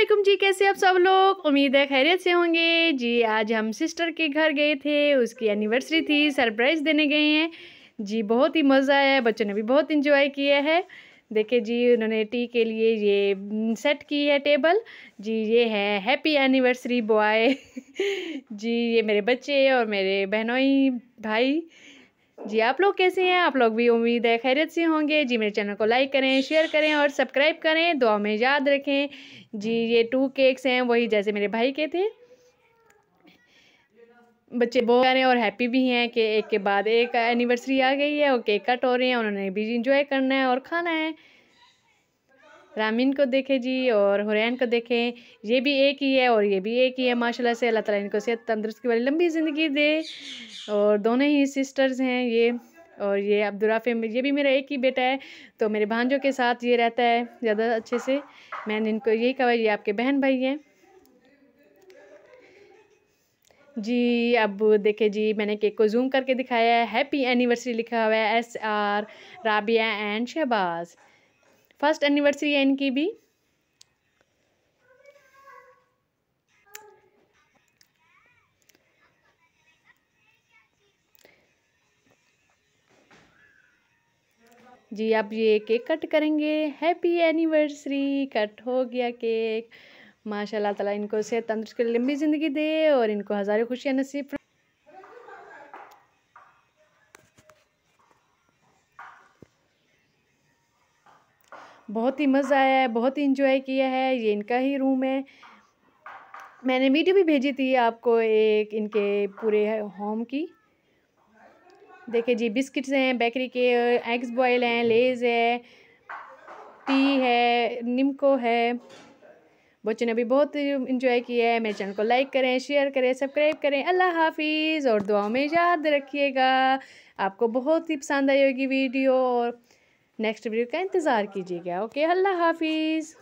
असलम जी कैसे आप सब लोग उम्मीद है खैरियत से होंगे जी आज हम सिस्टर के घर गए थे उसकी एनिवर्सरी थी सरप्राइज़ देने गए हैं जी बहुत ही मज़ा आया बच्चों ने भी बहुत इंजॉय किया है देखिए जी उन्होंने टी के लिए ये सेट की है टेबल जी ये है हैप्पी एनिवर्सरी बॉय जी ये मेरे बच्चे और मेरे बहनोई भाई जी आप लोग कैसे हैं आप लोग भी उम्मीद है खैरियत से होंगे जी मेरे चैनल को लाइक करें शेयर करें और सब्सक्राइब करें दुआ में याद रखें जी ये टू केक्स हैं वही जैसे मेरे भाई के थे बच्चे बहुत प्यारे और हैप्पी भी हैं कि एक के बाद एक एनिवर्सरी आ गई है और केक कट हो रहे हैं उन्होंने भी इंजॉय करना है और खाना है रामीन को देखें जी और हुरैन को देखें ये भी एक ही है और ये भी एक ही है माशाल्लाह से अल्लाह ताला इनको सेहत तंदुरुस्त की वाली लंबी ज़िंदगी दे और दोनों ही सिस्टर्स हैं ये और ये अब्दुलराफ़े ये भी मेरा एक ही बेटा है तो मेरे भांजों के साथ ये रहता है ज़्यादा अच्छे से मैंने इनको यही कहा ये आपके बहन भाई हैं जी अब देखे जी मैंने केक को जूम करके दिखाया है हैप्पी एनिवर्सरी लिखा हुआ है S R Rabia and Shahbaz first anniversary है इनकी भी जी आप ये केक कट करेंगे हैप्पी एनिवर्सरी कट हो गया केक माशाल्लाह ताला इनको सेहत तंदुरुस्त लंबी ज़िंदगी दे और इनको हज़ारों खुशियाँ नसीब बहुत ही मज़ा आया है बहुत ही इन्जॉय किया है ये इनका ही रूम है मैंने वीडियो भी भेजी थी आपको एक इनके पूरे होम की देखिए जी बिस्किट्स हैं बेकरी के एग्स बॉयल हैं लेज़ है टी है निमको है बच्चों ने भी बहुत इंजॉय किया है मेरे चैनल को लाइक करें शेयर करें सब्सक्राइब करें अल्लाह हाफिज़ और दुआओं में याद रखिएगा आपको बहुत ही पसंद आई होगी वीडियो और नेक्स्ट वीडियो का इंतज़ार कीजिएगा ओके अल्लाह हाफिज़